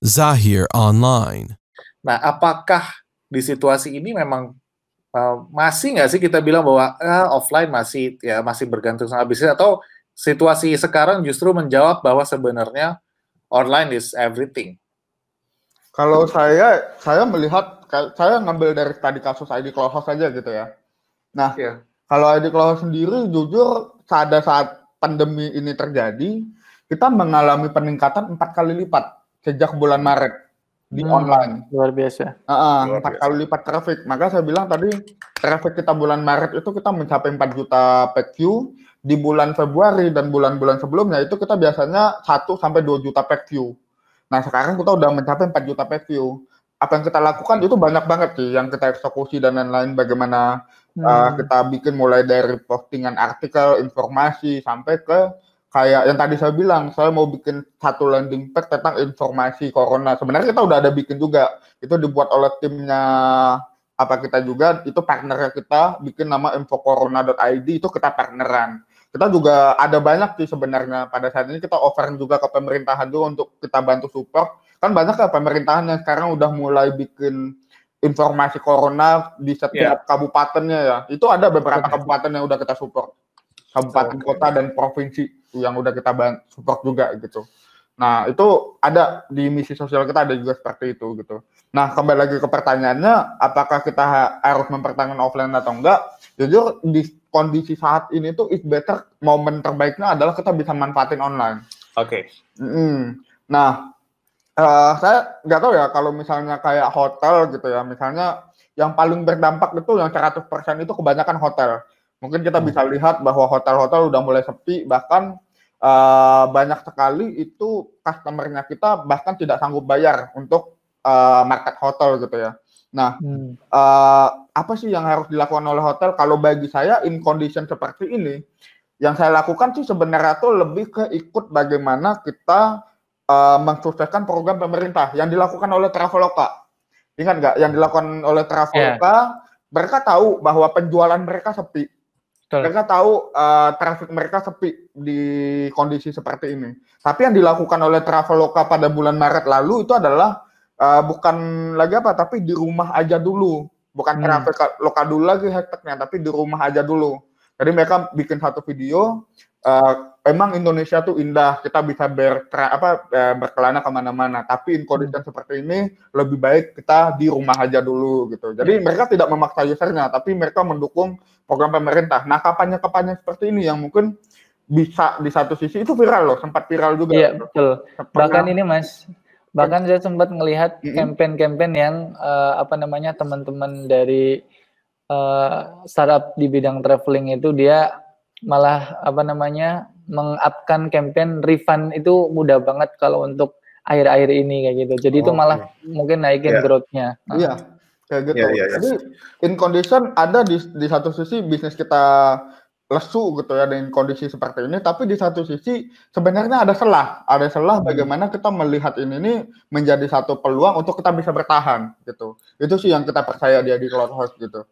Zahir Online. Nah, apakah di situasi ini memang uh, masih nggak sih kita bilang bahwa uh, offline masih ya masih bergantung sama bisnis atau situasi sekarang justru menjawab bahwa sebenarnya online is everything? Kalau saya saya melihat saya ngambil dari tadi kasus ID Clubhouse saja gitu ya. Nah, yeah. kalau ID Clubhouse sendiri jujur pada saat pandemi ini terjadi, kita mengalami peningkatan empat kali lipat sejak bulan Maret di hmm, online. Luar biasa. Uh, empat kali lipat traffic. Maka saya bilang tadi traffic kita bulan Maret itu kita mencapai 4 juta page view. Di bulan Februari dan bulan-bulan sebelumnya itu kita biasanya 1 sampai 2 juta page view. Nah, sekarang kita udah mencapai 4 juta page view. Apa yang kita lakukan itu banyak banget sih yang kita eksekusi dan lain-lain bagaimana hmm. uh, kita bikin mulai dari postingan artikel, informasi sampai ke kayak yang tadi saya bilang, saya mau bikin satu landing page tentang informasi corona. Sebenarnya kita udah ada bikin juga. Itu dibuat oleh timnya apa kita juga, itu partnernya kita bikin nama info infocorona.id itu kita partneran. Kita juga ada banyak sih sebenarnya pada saat ini kita offer juga ke pemerintahan juga untuk kita bantu support. Kan banyak ke ya pemerintahan yang sekarang udah mulai bikin informasi corona di setiap yeah. kabupatennya ya. Itu ada beberapa kabupaten yang udah kita support. Kabupaten okay. kota dan provinsi yang udah kita support juga gitu. Nah, itu ada di misi sosial kita ada juga seperti itu gitu. Nah, kembali lagi ke pertanyaannya, apakah kita harus mempertahankan offline atau enggak? Jujur di kondisi saat ini tuh is better momen terbaiknya adalah kita bisa manfaatin online. Oke. Okay. Mm. Nah, uh, saya nggak tahu ya kalau misalnya kayak hotel gitu ya, misalnya yang paling berdampak itu yang 100% itu kebanyakan hotel Mungkin kita hmm. bisa lihat bahwa hotel-hotel udah mulai sepi, bahkan uh, banyak sekali itu customernya kita bahkan tidak sanggup bayar untuk uh, market hotel gitu ya. Nah, hmm. uh, apa sih yang harus dilakukan oleh hotel? Kalau bagi saya in condition seperti ini, yang saya lakukan sih sebenarnya tuh lebih ke ikut bagaimana kita uh, mensukseskan program pemerintah yang dilakukan oleh Traveloka. Ingat nggak yang dilakukan oleh Traveloka? Yeah. Mereka tahu bahwa penjualan mereka sepi Betul. Mereka tahu uh, traffic mereka sepi di kondisi seperti ini. Tapi yang dilakukan oleh Traveloka pada bulan Maret lalu itu adalah uh, bukan lagi apa, tapi di rumah aja dulu. Bukan hmm. Traveloka dulu lagi hashtagnya, tapi di rumah aja dulu. Jadi mereka bikin satu video, uh, emang Indonesia tuh indah, kita bisa bertra, apa eh, berkelana kemana-mana. Tapi in condition seperti ini lebih baik kita di rumah aja dulu gitu. Jadi iya. mereka tidak memaksa usernya, tapi mereka mendukung program pemerintah. Nah kampanye-kampanye seperti ini yang mungkin bisa di satu sisi itu viral loh, sempat viral juga. Iya betul. bahkan ini mas, bahkan saya sempat melihat campaign-campaign yang uh, apa namanya teman-teman dari uh, startup di bidang traveling itu dia malah apa namanya mengapkan campaign refund itu mudah banget kalau untuk akhir-akhir ini kayak gitu. Jadi oh, itu malah okay. mungkin naikin yeah. growth-nya. Ah. Iya. Yeah. Kayak gitu. Yeah, yeah, yeah. Jadi in condition ada di di satu sisi bisnis kita lesu gitu ya dengan kondisi seperti ini tapi di satu sisi sebenarnya ada celah. ada celah hmm. bagaimana kita melihat ini ini menjadi satu peluang untuk kita bisa bertahan gitu itu sih yang kita percaya dia di cloud house gitu